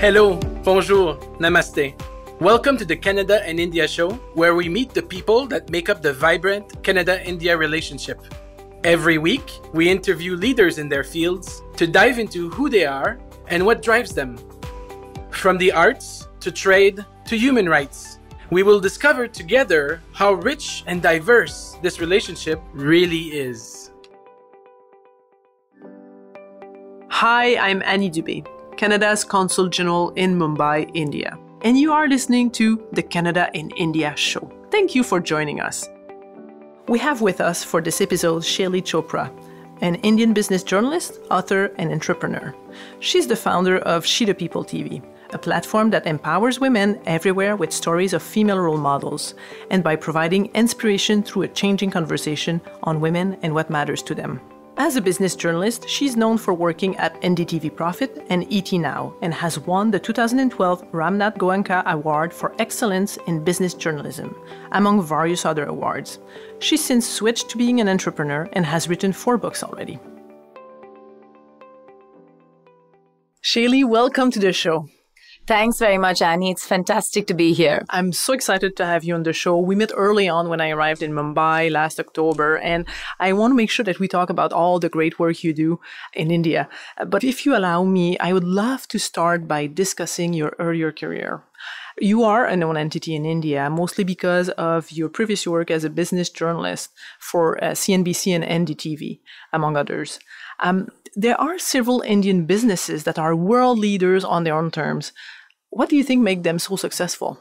Hello, bonjour, namaste. Welcome to the Canada and India show, where we meet the people that make up the vibrant Canada India relationship. Every week, we interview leaders in their fields to dive into who they are and what drives them. From the arts to trade to human rights, we will discover together how rich and diverse this relationship really is. Hi, I'm Annie Dubé. Canada's Consul General in Mumbai, India. And you are listening to the Canada in India show. Thank you for joining us. We have with us for this episode Shelly Chopra, an Indian business journalist, author, and entrepreneur. She's the founder of She the People TV, a platform that empowers women everywhere with stories of female role models and by providing inspiration through a changing conversation on women and what matters to them. As a business journalist, she's known for working at NDTV Profit and ET Now and has won the 2012 Ramnath Goenka Award for Excellence in Business Journalism, among various other awards. She's since switched to being an entrepreneur and has written four books already. Shaylee, welcome to the show. Thanks very much, Annie. It's fantastic to be here. I'm so excited to have you on the show. We met early on when I arrived in Mumbai last October, and I want to make sure that we talk about all the great work you do in India. But if you allow me, I would love to start by discussing your earlier career. You are a known entity in India, mostly because of your previous work as a business journalist for uh, CNBC and NDTV, among others. Um, there are several Indian businesses that are world leaders on their own terms. What do you think make them so successful?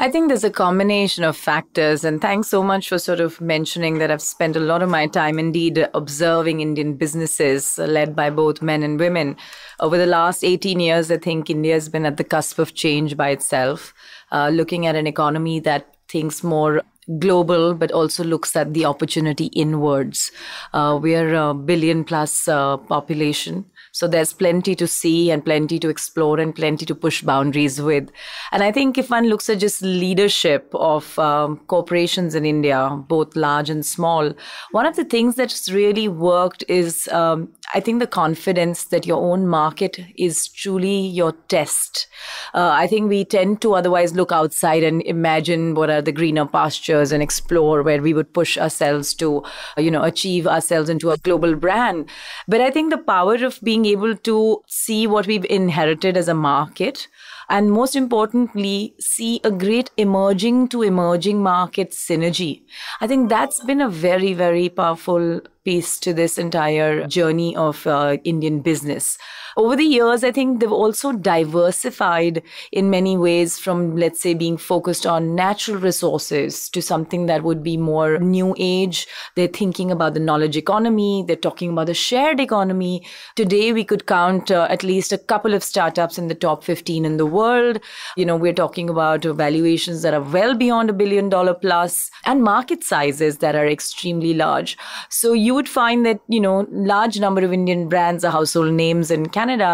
I think there's a combination of factors, and thanks so much for sort of mentioning that I've spent a lot of my time indeed observing Indian businesses led by both men and women. Over the last 18 years, I think India has been at the cusp of change by itself, uh, looking at an economy that thinks more global but also looks at the opportunity inwards. Uh, we are a billion plus uh, population. So there's plenty to see and plenty to explore and plenty to push boundaries with. And I think if one looks at just leadership of um, corporations in India, both large and small, one of the things that's really worked is um, I think the confidence that your own market is truly your test. Uh, I think we tend to otherwise look outside and imagine what are the greener pastures and explore where we would push ourselves to, you know, achieve ourselves into a global brand. But I think the power of being able to see what we've inherited as a market and most importantly, see a great emerging to emerging market synergy. I think that's been a very, very powerful piece to this entire journey of uh, Indian business. Over the years, I think they've also diversified in many ways from, let's say, being focused on natural resources to something that would be more new age. They're thinking about the knowledge economy, they're talking about the shared economy. Today, we could count uh, at least a couple of startups in the top 15 in the world. You know, we're talking about valuations that are well beyond a billion dollar plus and market sizes that are extremely large. So, you you would find that you know large number of Indian brands are household names in Canada.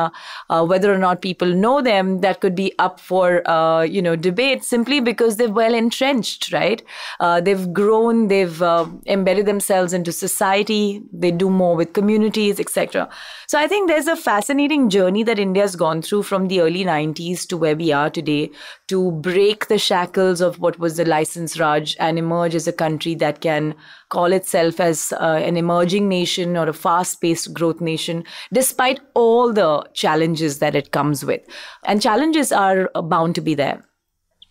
Uh, whether or not people know them, that could be up for uh, you know debate simply because they're well entrenched, right? Uh, they've grown, they've uh, embedded themselves into society. They do more with communities, etc. So I think there's a fascinating journey that India's gone through from the early 90s to where we are today to break the shackles of what was the license raj and emerge as a country that can call itself as uh, an emerging nation or a fast paced growth nation, despite all the challenges that it comes with. And challenges are bound to be there.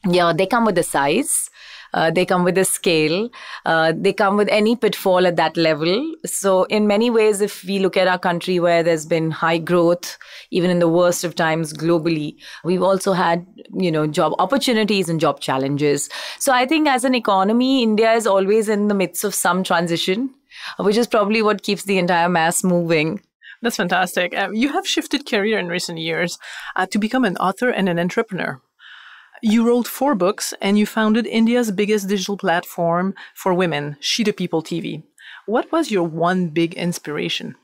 Yeah, they come with the size uh, they come with a scale. Uh, they come with any pitfall at that level. So, in many ways, if we look at our country where there's been high growth, even in the worst of times globally, we've also had, you know, job opportunities and job challenges. So, I think as an economy, India is always in the midst of some transition, which is probably what keeps the entire mass moving. That's fantastic. Uh, you have shifted career in recent years uh, to become an author and an entrepreneur. You wrote four books and you founded India's biggest digital platform for women, She People TV. What was your one big inspiration?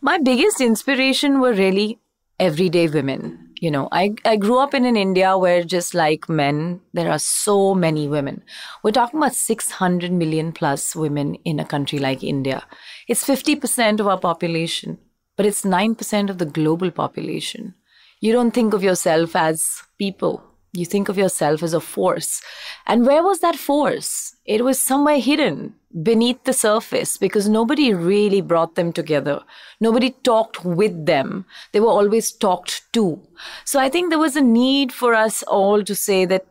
My biggest inspiration were really everyday women. You know, I, I grew up in an India where just like men, there are so many women. We're talking about 600 million plus women in a country like India. It's 50% of our population, but it's 9% of the global population you don't think of yourself as people. You think of yourself as a force. And where was that force? It was somewhere hidden beneath the surface because nobody really brought them together. Nobody talked with them. They were always talked to. So I think there was a need for us all to say that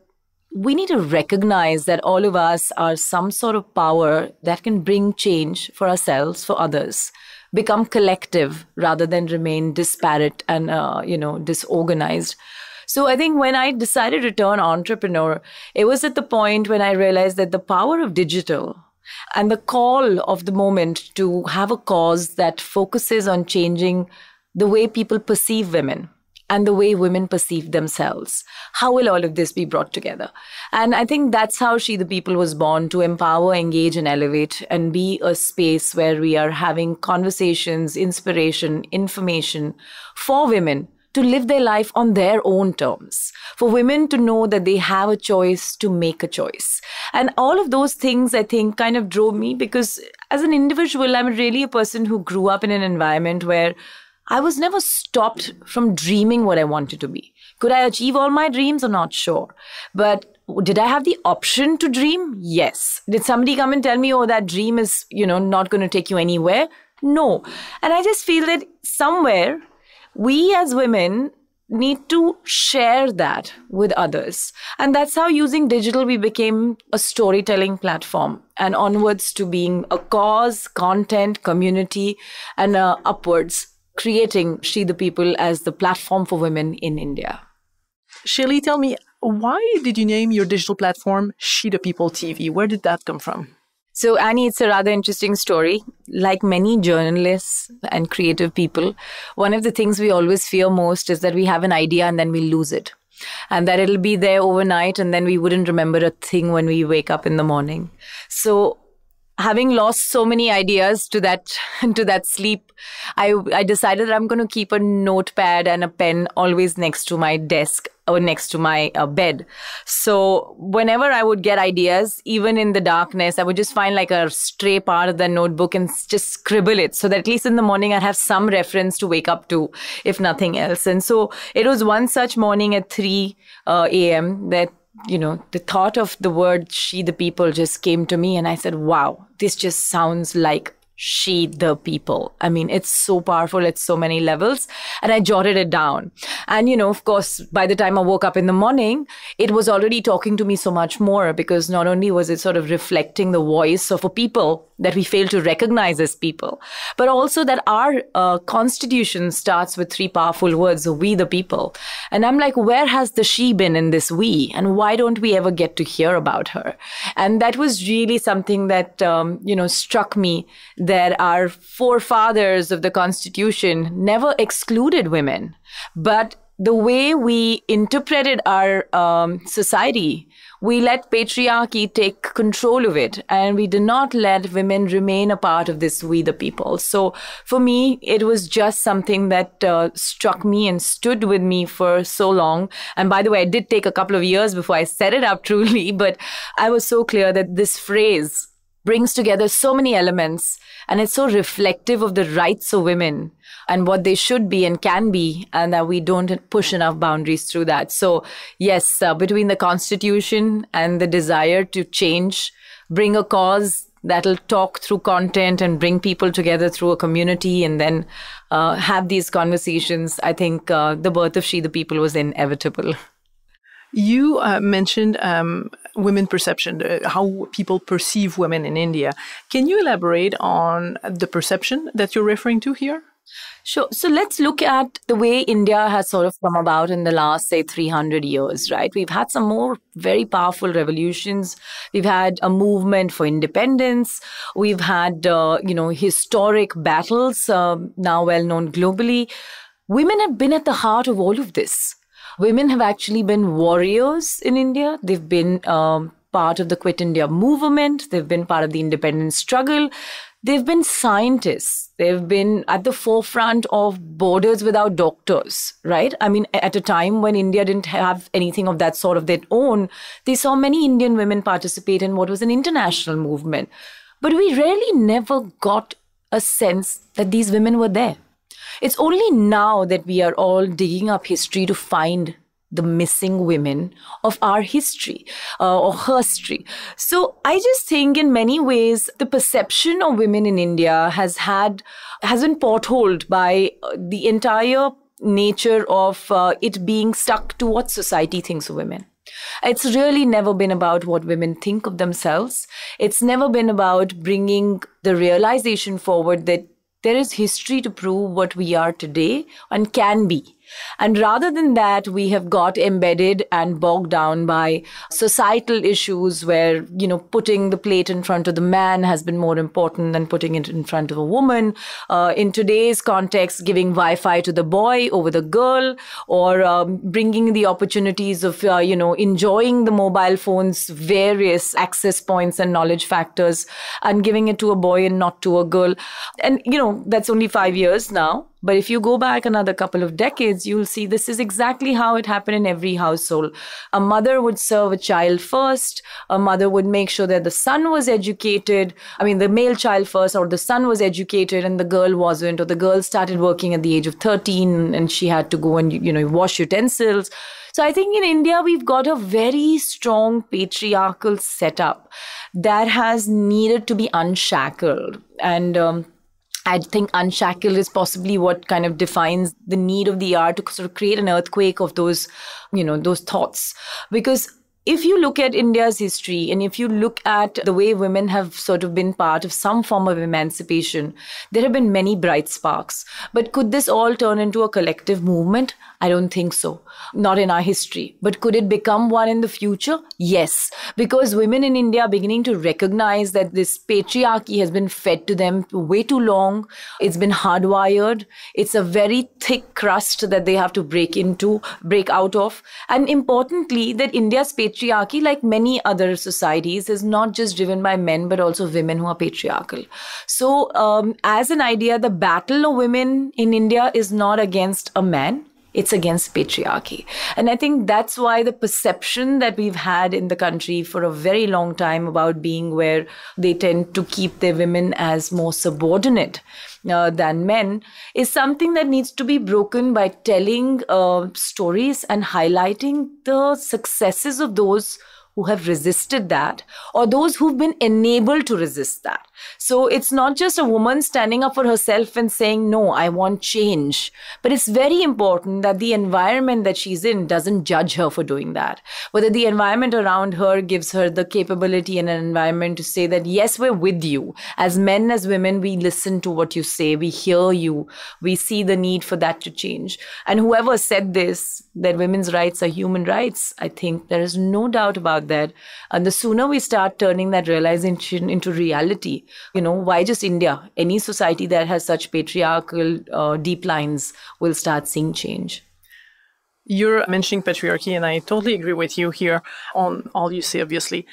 we need to recognize that all of us are some sort of power that can bring change for ourselves, for others become collective rather than remain disparate and uh, you know disorganized so i think when i decided to turn entrepreneur it was at the point when i realized that the power of digital and the call of the moment to have a cause that focuses on changing the way people perceive women and the way women perceive themselves. How will all of this be brought together? And I think that's how She the People was born to empower, engage, and elevate and be a space where we are having conversations, inspiration, information for women to live their life on their own terms, for women to know that they have a choice to make a choice. And all of those things, I think, kind of drove me because as an individual, I'm really a person who grew up in an environment where I was never stopped from dreaming what I wanted to be. Could I achieve all my dreams? I'm not sure. But did I have the option to dream? Yes. Did somebody come and tell me, oh, that dream is, you know, not going to take you anywhere? No. And I just feel that somewhere we as women need to share that with others. And that's how using digital, we became a storytelling platform and onwards to being a cause, content, community, and uh, upwards creating She the People as the platform for women in India. Shirley, tell me, why did you name your digital platform She the People TV? Where did that come from? So, Annie, it's a rather interesting story. Like many journalists and creative people, one of the things we always fear most is that we have an idea and then we lose it. And that it'll be there overnight, and then we wouldn't remember a thing when we wake up in the morning. So, having lost so many ideas to that to that sleep i i decided that i'm going to keep a notepad and a pen always next to my desk or next to my uh, bed so whenever i would get ideas even in the darkness i would just find like a stray part of the notebook and just scribble it so that at least in the morning i'd have some reference to wake up to if nothing else and so it was one such morning at 3 uh, am that you know, the thought of the word she, the people just came to me and I said, wow, this just sounds like she the people i mean it's so powerful at so many levels and i jotted it down and you know of course by the time i woke up in the morning it was already talking to me so much more because not only was it sort of reflecting the voice of a people that we fail to recognize as people but also that our uh, constitution starts with three powerful words we the people and i'm like where has the she been in this we and why don't we ever get to hear about her and that was really something that um, you know struck me that our forefathers of the Constitution never excluded women, but the way we interpreted our um, society, we let patriarchy take control of it and we did not let women remain a part of this we the people. So for me, it was just something that uh, struck me and stood with me for so long. And by the way, it did take a couple of years before I set it up truly, but I was so clear that this phrase, brings together so many elements and it's so reflective of the rights of women and what they should be and can be and that we don't push enough boundaries through that so yes uh, between the constitution and the desire to change bring a cause that'll talk through content and bring people together through a community and then uh, have these conversations i think uh, the birth of she the people was inevitable you uh, mentioned um, women perception, uh, how people perceive women in India. Can you elaborate on the perception that you're referring to here? Sure. So let's look at the way India has sort of come about in the last, say, 300 years, right? We've had some more very powerful revolutions. We've had a movement for independence. We've had, uh, you know, historic battles, uh, now well known globally. Women have been at the heart of all of this women have actually been warriors in India. They've been um, part of the Quit India movement, they've been part of the independence struggle. They've been scientists. They've been at the forefront of borders without doctors, right? I mean, at a time when India didn't have anything of that sort of their own, they saw many Indian women participate in what was an international movement. But we really never got a sense that these women were there. It's only now that we are all digging up history to find the missing women of our history uh, or her history. So I just think in many ways the perception of women in India has had has been potholed by uh, the entire nature of uh, it being stuck to what society thinks of women. It's really never been about what women think of themselves. It's never been about bringing the realization forward that there is history to prove what we are today and can be. And rather than that, we have got embedded and bogged down by societal issues where, you know, putting the plate in front of the man has been more important than putting it in front of a woman. Uh, in today's context, giving Wi Fi to the boy over the girl or um, bringing the opportunities of, uh, you know, enjoying the mobile phone's various access points and knowledge factors and giving it to a boy and not to a girl. And, you know, that's only five years now but if you go back another couple of decades, you'll see this is exactly how it happened in every household. A mother would serve a child first, a mother would make sure that the son was educated. I mean, the male child first, or the son was educated and the girl wasn't, or the girl started working at the age of 13 and she had to go and, you know, wash utensils. So I think in India, we've got a very strong patriarchal setup that has needed to be unshackled. And um, I think unshackled is possibly what kind of defines the need of the art to sort of create an earthquake of those, you know, those thoughts. Because if you look at India's history and if you look at the way women have sort of been part of some form of emancipation, there have been many bright sparks. But could this all turn into a collective movement? I don't think so. Not in our history. But could it become one in the future? Yes. Because women in India are beginning to recognize that this patriarchy has been fed to them way too long. It's been hardwired. It's a very thick crust that they have to break into, break out of. And importantly, that India's patriarchy patriarchy, like many other societies, is not just driven by men, but also women who are patriarchal. So, um, as an idea, the battle of women in India is not against a man, it's against patriarchy. And I think that's why the perception that we've had in the country for a very long time about being where they tend to keep their women as more subordinate uh, than men is something that needs to be broken by telling uh, stories and highlighting the successes of those who have resisted that or those who've been enabled to resist that. So it's not just a woman standing up for herself and saying, No, I want change. But it's very important that the environment that she's in doesn't judge her for doing that. Whether the environment around her gives her the capability and an environment to say that, Yes, we're with you. As men, as women, we listen to what you say, we hear you, we see the need for that to change. And whoever said this, that women's rights are human rights, I think there is no doubt about that. And uh, the sooner we start turning that realization into reality, you know, why just India? Any society that has such patriarchal uh, deep lines will start seeing change. You're mentioning patriarchy, and I totally agree with you here on all you say, obviously.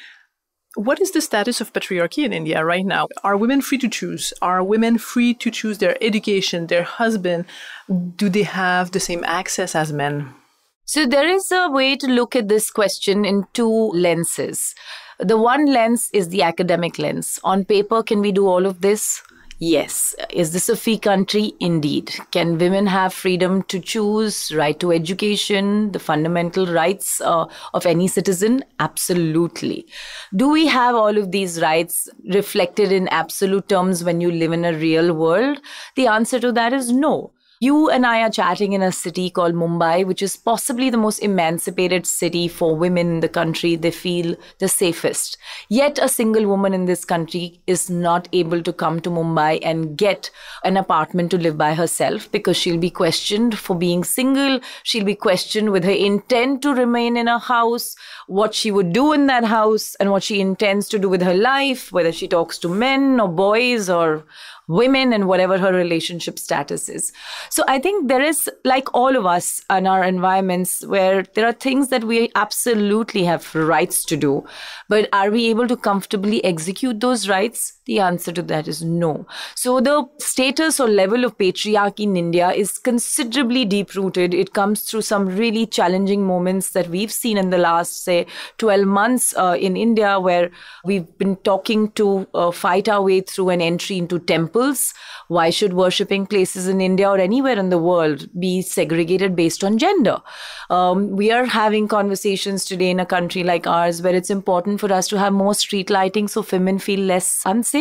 What is the status of patriarchy in India right now? Are women free to choose? Are women free to choose their education, their husband? Do they have the same access as men? So, there is a way to look at this question in two lenses. The one lens is the academic lens. On paper, can we do all of this? Yes. Is this a free country? Indeed. Can women have freedom to choose, right to education, the fundamental rights uh, of any citizen? Absolutely. Do we have all of these rights reflected in absolute terms when you live in a real world? The answer to that is no you and I are chatting in a city called Mumbai, which is possibly the most emancipated city for women in the country. They feel the safest. Yet, a single woman in this country is not able to come to Mumbai and get an apartment to live by herself because she'll be questioned for being single. She'll be questioned with her intent to remain in a house, what she would do in that house, and what she intends to do with her life, whether she talks to men or boys or women and whatever her relationship status is. So I think there is, like all of us in our environments, where there are things that we absolutely have rights to do. But are we able to comfortably execute those rights? The answer to that is no. So the status or level of patriarchy in India is considerably deep rooted. It comes through some really challenging moments that we've seen in the last, say, 12 months uh, in India, where we've been talking to uh, fight our way through an entry into temples. Why should worshipping places in India or anywhere in the world be segregated based on gender? Um, we are having conversations today in a country like ours where it's important for us to have more street lighting so women feel less unsafe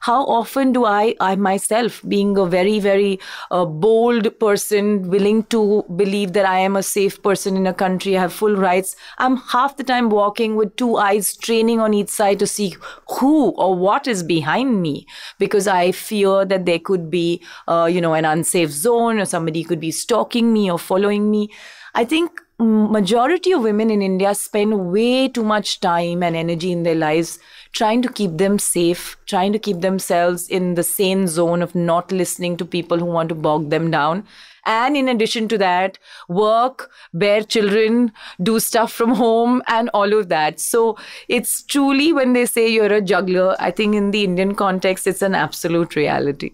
how often do I, I myself, being a very, very uh, bold person, willing to believe that I am a safe person in a country, I have full rights, I'm half the time walking with two eyes training on each side to see who or what is behind me because I fear that there could be, uh, you know, an unsafe zone or somebody could be stalking me or following me. I think majority of women in India spend way too much time and energy in their lives trying to keep them safe, trying to keep themselves in the same zone of not listening to people who want to bog them down. And in addition to that, work, bear children, do stuff from home, and all of that. So it's truly when they say you're a juggler, I think in the Indian context, it's an absolute reality.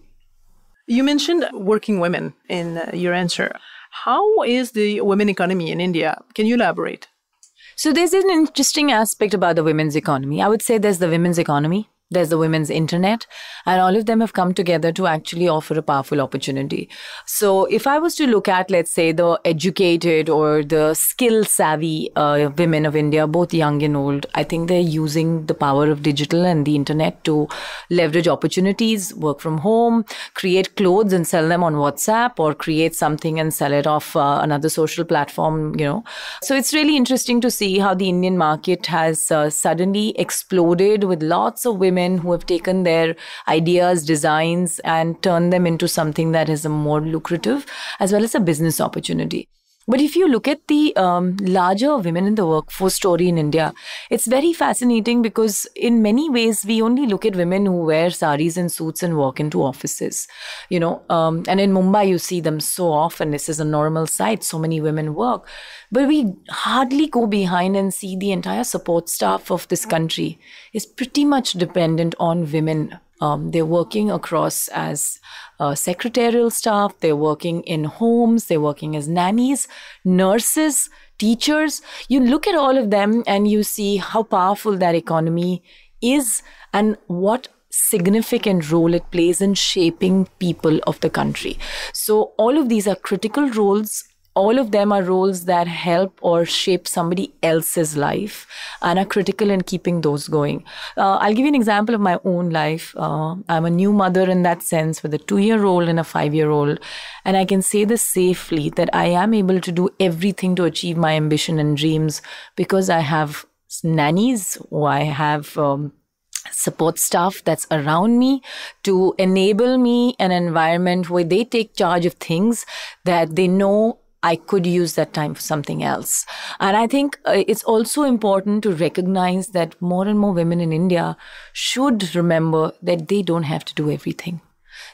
You mentioned working women in your answer. How is the women economy in India? Can you elaborate? So there's an interesting aspect about the women's economy. I would say there's the women's economy there's the women's internet and all of them have come together to actually offer a powerful opportunity so if i was to look at let's say the educated or the skill savvy uh, women of india both young and old i think they're using the power of digital and the internet to leverage opportunities work from home create clothes and sell them on whatsapp or create something and sell it off uh, another social platform you know so it's really interesting to see how the indian market has uh, suddenly exploded with lots of women who have taken their ideas, designs, and turned them into something that is a more lucrative as well as a business opportunity. But if you look at the um, larger women in the workforce story in India, it's very fascinating because in many ways we only look at women who wear saris and suits and walk into offices, you know. Um, and in Mumbai, you see them so often. This is a normal sight. So many women work, but we hardly go behind and see the entire support staff of this country is pretty much dependent on women um, they're working across as uh, secretarial staff, they're working in homes, they're working as nannies, nurses, teachers. You look at all of them and you see how powerful that economy is and what significant role it plays in shaping people of the country. So all of these are critical roles all of them are roles that help or shape somebody else's life and are critical in keeping those going. Uh, I'll give you an example of my own life. Uh, I'm a new mother in that sense with a two year old and a five year old. And I can say this safely that I am able to do everything to achieve my ambition and dreams because I have nannies or I have. Um, support staff that's around me to enable me an environment where they take charge of things that they know I could use that time for something else. And I think uh, it's also important to recognize that more and more women in India should remember that they don't have to do everything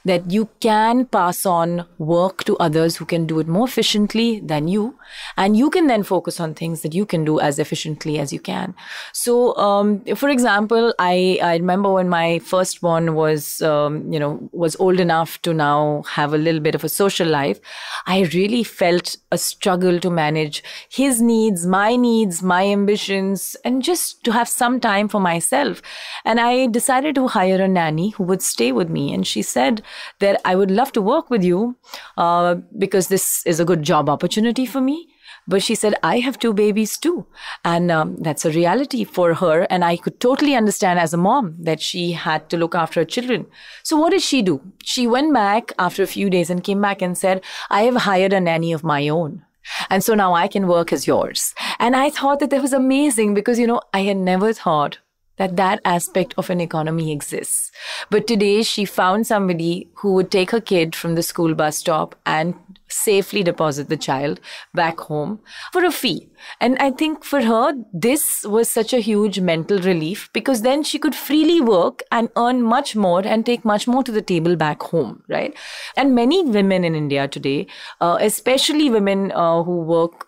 that you can pass on work to others who can do it more efficiently than you. And you can then focus on things that you can do as efficiently as you can. So, um, for example, I, I remember when my firstborn was, um, you know, was old enough to now have a little bit of a social life, I really felt a struggle to manage his needs, my needs, my ambitions, and just to have some time for myself. And I decided to hire a nanny who would stay with me. And she said, that I would love to work with you uh, because this is a good job opportunity for me. But she said, I have two babies too. And um, that's a reality for her. And I could totally understand as a mom that she had to look after her children. So, what did she do? She went back after a few days and came back and said, I have hired a nanny of my own. And so now I can work as yours. And I thought that that was amazing because, you know, I had never thought that that aspect of an economy exists. But today she found somebody who would take her kid from the school bus stop and safely deposit the child back home for a fee. And I think for her, this was such a huge mental relief because then she could freely work and earn much more and take much more to the table back home, right? And many women in India today, uh, especially women uh, who work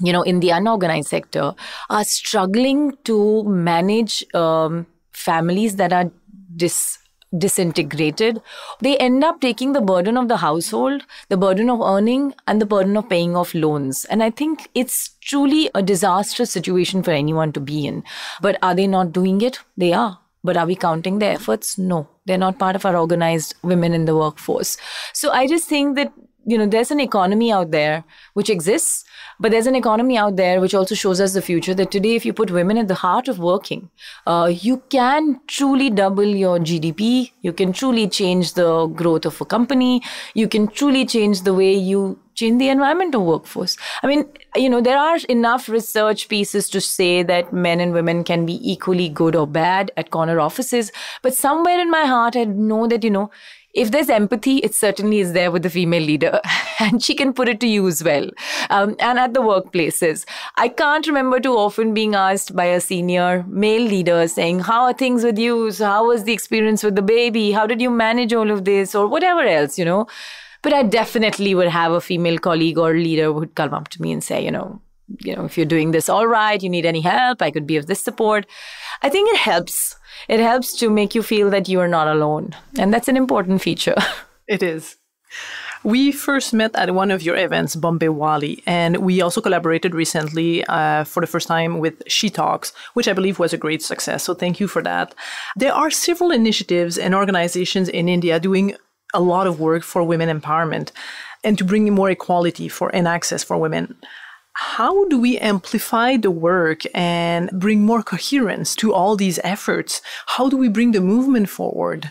you know, in the unorganized sector are struggling to manage um, families that are dis disintegrated, they end up taking the burden of the household, the burden of earning, and the burden of paying off loans. And I think it's truly a disastrous situation for anyone to be in. But are they not doing it? They are. But are we counting their efforts? No, they're not part of our organized women in the workforce. So I just think that, you know, there's an economy out there which exists but there's an economy out there which also shows us the future that today, if you put women at the heart of working, uh, you can truly double your GDP, you can truly change the growth of a company, you can truly change the way you change the environment of workforce. I mean, you know, there are enough research pieces to say that men and women can be equally good or bad at corner offices. But somewhere in my heart, I know that, you know, if there's empathy, it certainly is there with the female leader, and she can put it to use well. Um, and at the workplaces, I can't remember too often being asked by a senior male leader saying, "How are things with you? So how was the experience with the baby? How did you manage all of this?" or whatever else, you know. But I definitely would have a female colleague or leader who would come up to me and say, you know, you know, if you're doing this all right, you need any help, I could be of this support. I think it helps it helps to make you feel that you are not alone. And that's an important feature. It is. We first met at one of your events, Bombay Wali, and we also collaborated recently uh, for the first time with She Talks, which I believe was a great success. So thank you for that. There are several initiatives and organizations in India doing a lot of work for women empowerment and to bring more equality for and access for women. How do we amplify the work and bring more coherence to all these efforts? How do we bring the movement forward?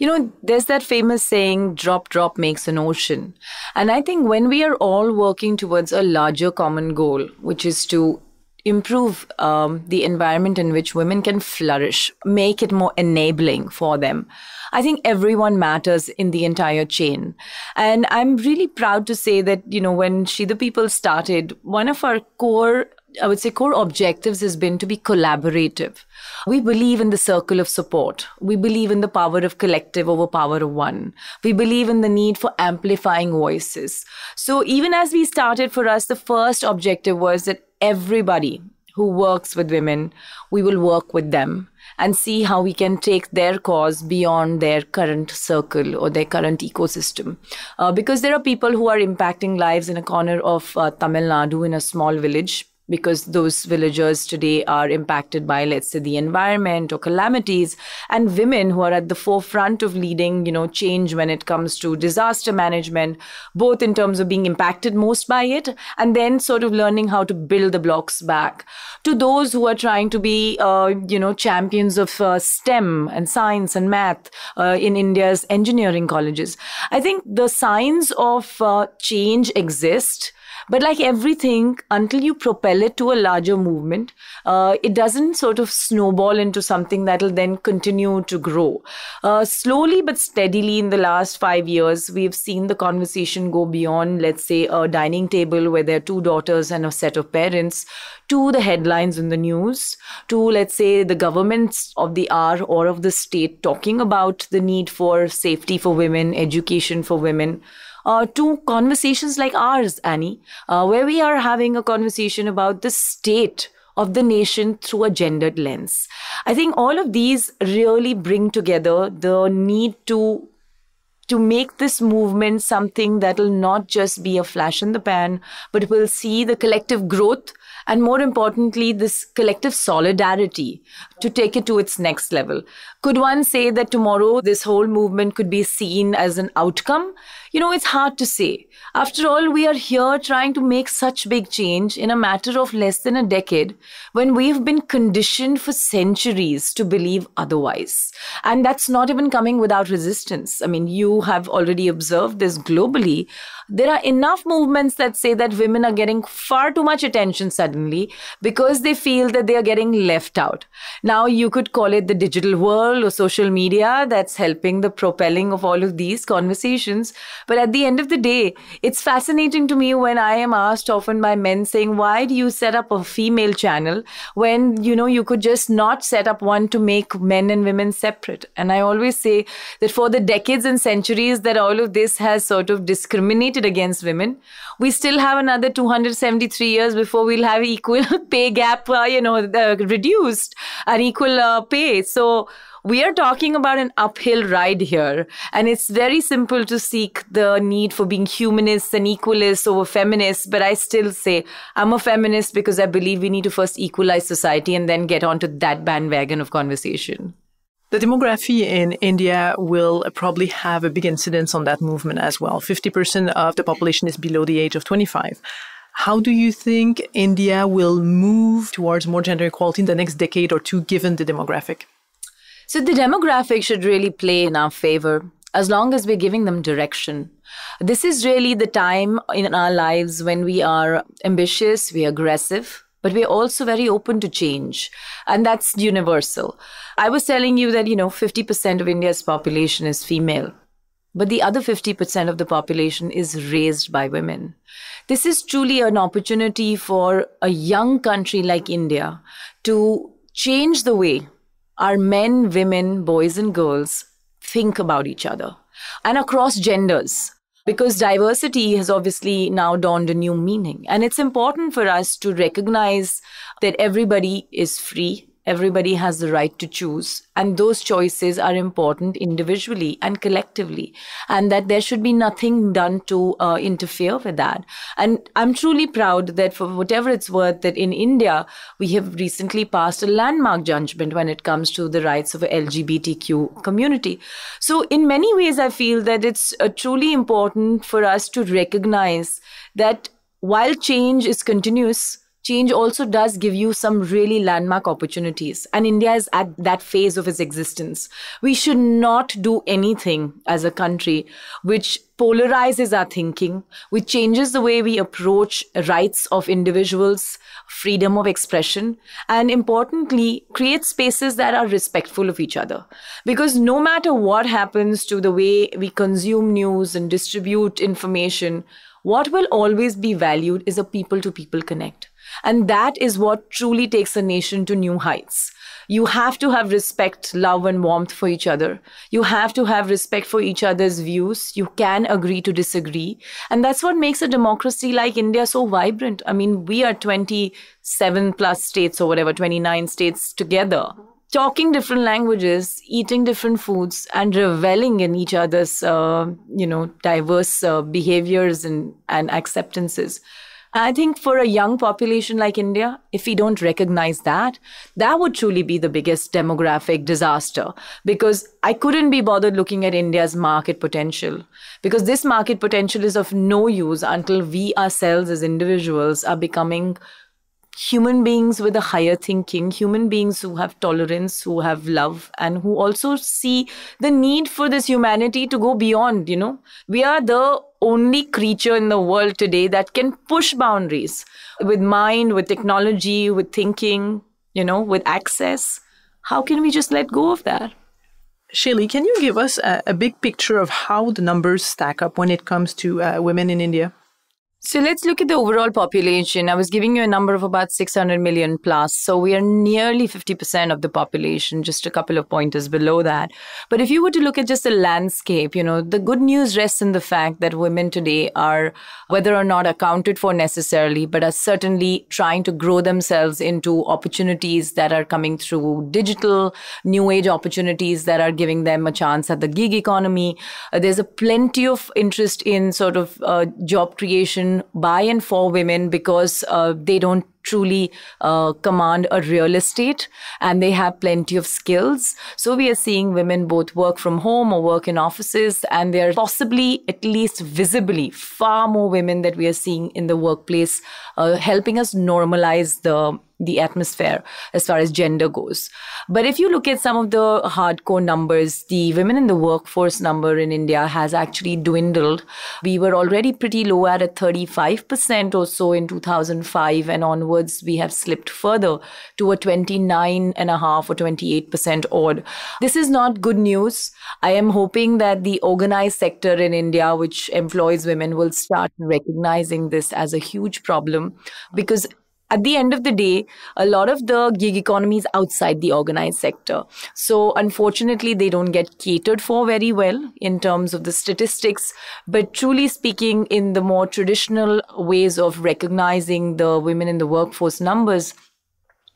you know, there's that famous saying, drop, drop makes an ocean. And I think when we are all working towards a larger common goal, which is to improve um, the environment in which women can flourish, make it more enabling for them. I think everyone matters in the entire chain. And I'm really proud to say that, you know, when She the People started, one of our core I would say core objectives has been to be collaborative. We believe in the circle of support. We believe in the power of collective over power of one. We believe in the need for amplifying voices. So even as we started for us, the first objective was that everybody who works with women, we will work with them and see how we can take their cause beyond their current circle or their current ecosystem. Uh, because there are people who are impacting lives in a corner of uh, Tamil Nadu in a small village because those villagers today are impacted by let's say the environment or calamities and women who are at the forefront of leading you know change when it comes to disaster management both in terms of being impacted most by it and then sort of learning how to build the blocks back to those who are trying to be uh, you know champions of uh, stem and science and math uh, in india's engineering colleges i think the signs of uh, change exist but like everything, until you propel it to a larger movement, uh, it doesn't sort of snowball into something that'll then continue to grow. Uh, slowly but steadily, in the last five years, we've seen the conversation go beyond, let's say, a dining table where there are two daughters and a set of parents, to the headlines in the news, to, let's say, the governments of the hour or of the state talking about the need for safety for women, education for women uh, to conversations like ours, Annie, uh, where we are having a conversation about the state of the nation through a gendered lens. I think all of these really bring together the need to to make this movement something that'll not just be a flash in the pan, but will see the collective growth and more importantly, this collective solidarity to take it to its next level. Could one say that tomorrow this whole movement could be seen as an outcome? You know, it's hard to say. After all, we are here trying to make such big change in a matter of less than a decade when we've been conditioned for centuries to believe otherwise. And that's not even coming without resistance. I mean, you have already observed this globally. There are enough movements that say that women are getting far too much attention suddenly because they feel that they are getting left out. Now, you could call it the digital world world or social media that's helping the propelling of all of these conversations. But at the end of the day, it's fascinating to me when I am asked often by men saying, why do you set up a female channel when, you know, you could just not set up one to make men and women separate? And I always say that for the decades and centuries that all of this has sort of discriminated against women, we still have another 273 years before we'll have equal pay gap, uh, you know, uh, reduced and equal uh, pay. So we are talking about an uphill ride here. And it's very simple to seek the need for being humanists and equalists over feminists. But I still say I'm a feminist because I believe we need to first equalize society and then get onto that bandwagon of conversation. The demography in India will probably have a big incidence on that movement as well. 50% of the population is below the age of 25. How do you think India will move towards more gender equality in the next decade or two, given the demographic? So the demographic should really play in our favor as long as we're giving them direction. This is really the time in our lives when we are ambitious, we're aggressive, but we're also very open to change. And that's universal. I was telling you that, you know, 50% of India's population is female, but the other 50% of the population is raised by women. This is truly an opportunity for a young country like India to change the way our men, women, boys, and girls think about each other and across genders because diversity has obviously now dawned a new meaning. And it's important for us to recognize that everybody is free, Everybody has the right to choose. And those choices are important individually and collectively. And that there should be nothing done to uh, interfere with that. And I'm truly proud that, for whatever it's worth, that in India, we have recently passed a landmark judgment when it comes to the rights of the LGBTQ community. So, in many ways, I feel that it's uh, truly important for us to recognize that while change is continuous, change also does give you some really landmark opportunities. And India is at that phase of its existence. We should not do anything as a country which polarizes our thinking, which changes the way we approach rights of individuals, freedom of expression, and importantly, create spaces that are respectful of each other. Because no matter what happens to the way we consume news and distribute information, what will always be valued is a people to people connect. And that is what truly takes a nation to new heights. You have to have respect, love, and warmth for each other. You have to have respect for each other's views. You can agree to disagree. And that's what makes a democracy like India so vibrant. I mean, we are 27 plus states or whatever, 29 states together talking different languages, eating different foods, and reveling in each other's, uh, you know, diverse uh, behaviors and, and acceptances. I think for a young population like India, if we don't recognize that, that would truly be the biggest demographic disaster because I couldn't be bothered looking at India's market potential because this market potential is of no use until we ourselves as individuals are becoming human beings with a higher thinking, human beings who have tolerance, who have love, and who also see the need for this humanity to go beyond, you know. We are the only creature in the world today that can push boundaries with mind, with technology, with thinking, you know, with access. How can we just let go of that? Shelly, can you give us a, a, big picture of how the numbers stack up when it comes to uh, women in India? So let's look at the overall population. I was giving you a number of about 600 million plus. So we are nearly 50% of the population, just a couple of pointers below that. But if you were to look at just the landscape, you know, the good news rests in the fact that women today are, whether or not accounted for necessarily, but are certainly trying to grow themselves into opportunities that are coming through digital, new age opportunities that are giving them a chance at the gig economy. Uh, there's a plenty of interest in sort of uh, job creation by and for women because uh, they don't truly uh, command a real estate and they have plenty of skills. So we are seeing women both work from home or work in offices and they are possibly, at least visibly, far more women that we are seeing in the workplace uh, helping us normalize the the atmosphere as far as gender goes. But if you look at some of the hardcore numbers, the women in the workforce number in India has actually dwindled. We were already pretty low at a 35% or so in 2005 and onward onwards, we have slipped further to a 29.5 or 28% odd. This is not good news. I am hoping that the organized sector in India, which employs women, will start recognizing this as a huge problem because at the end of the day, a lot of the gig economy is outside the organized sector. So, unfortunately, they don't get catered for very well in terms of the statistics. But truly speaking, in the more traditional ways of recognizing the women in the workforce numbers,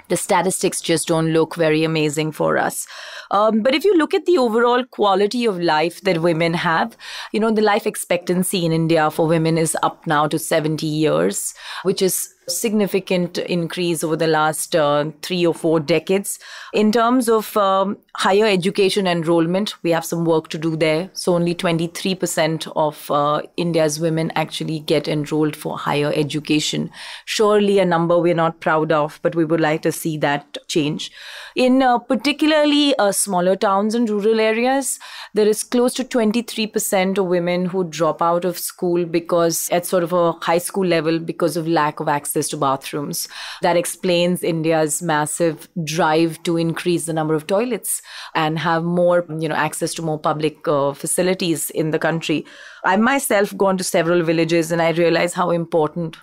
the statistics just don't look very amazing for us. Um, but if you look at the overall quality of life that women have, you know, the life expectancy in India for women is up now to 70 years, which is significant increase over the last uh, three or four decades. In terms of um, higher education enrollment, we have some work to do there. So, only 23% of uh, India's women actually get enrolled for higher education. Surely a number we're not proud of, but we would like to see that change. In uh, particularly uh, smaller towns and rural areas, there is close to 23% of women who drop out of school because at sort of a high school level because of lack of access access to bathrooms. That explains India's massive drive to increase the number of toilets and have more, you know, access to more public uh, facilities in the country. i myself gone to several villages and I realize how important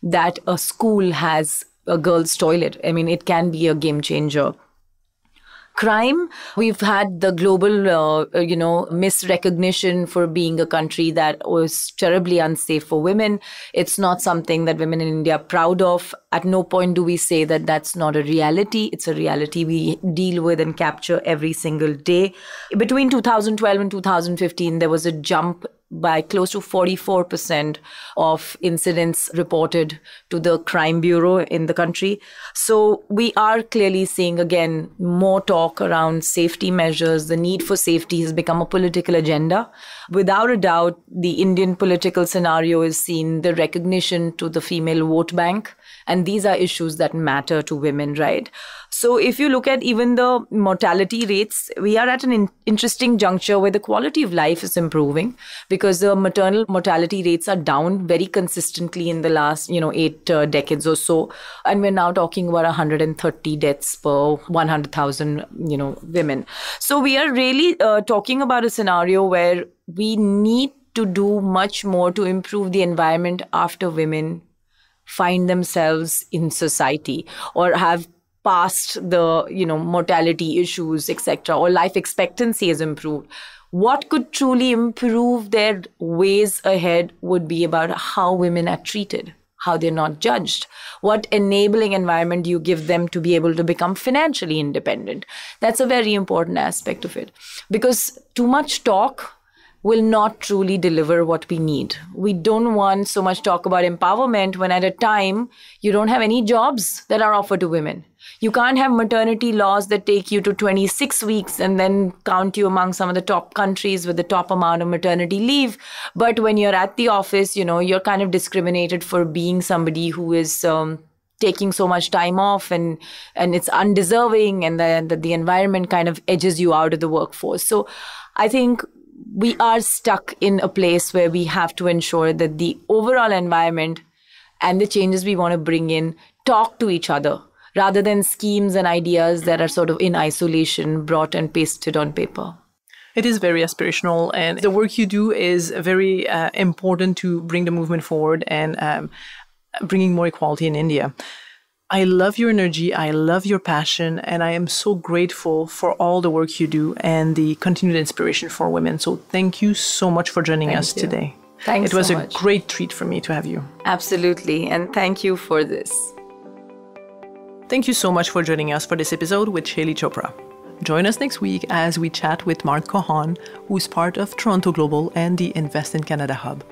that a school has a girls' toilet. I mean, it can be a game changer crime. We've had the global, uh, uh, you know, misrecognition for being a country that was terribly unsafe for women. It's not something that women in India are proud of. At no point do we say that that's not a reality. It's a reality we deal with and capture every single day. Between 2012 and 2015, there was a jump by close to 44% of incidents reported to the crime bureau in the country. So we are clearly seeing again more talk around safety measures. The need for safety has become a political agenda. Without a doubt, the Indian political scenario is seen the recognition to the female vote bank. And these are issues that matter to women, right? So, if you look at even the mortality rates, we are at an in interesting juncture where the quality of life is improving because the maternal mortality rates are down very consistently in the last, you know, eight uh, decades or so. And we're now talking about 130 deaths per 100,000, you know, women. So, we are really uh, talking about a scenario where we need to do much more to improve the environment after women find themselves in society or have past the you know mortality issues etc or life expectancy has improved what could truly improve their ways ahead would be about how women are treated how they're not judged what enabling environment you give them to be able to become financially independent that's a very important aspect of it because too much talk will not truly deliver what we need. We don't want so much talk about empowerment when at a time you don't have any jobs that are offered to women. You can't have maternity laws that take you to 26 weeks and then count you among some of the top countries with the top amount of maternity leave. But when you're at the office, you know, you're kind of discriminated for being somebody who is. Um, taking so much time off and and it's undeserving and that the, the environment kind of edges you out of the workforce so i think we are stuck in a place where we have to ensure that the overall environment and the changes we want to bring in talk to each other rather than schemes and ideas that are sort of in isolation brought and pasted on paper. It is very aspirational, and the work you do is very uh, important to bring the movement forward and um, bringing more equality in India. I love your energy. I love your passion. And I am so grateful for all the work you do and the continued inspiration for women. So thank you so much for joining thank us you. today. Thanks. It was so a much. great treat for me to have you. Absolutely. And thank you for this. Thank you so much for joining us for this episode with Shaley Chopra. Join us next week as we chat with Mark Cohan, who's part of Toronto Global and the Invest in Canada Hub.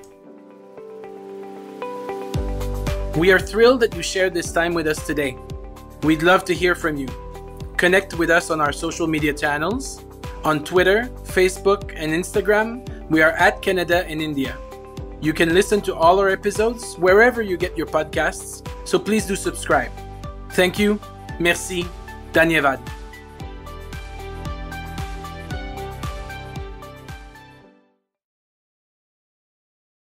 We are thrilled that you shared this time with us today. We'd love to hear from you. Connect with us on our social media channels. On Twitter, Facebook, and Instagram, we are at Canada and India. You can listen to all our episodes wherever you get your podcasts, so please do subscribe. Thank you. Merci. Daniel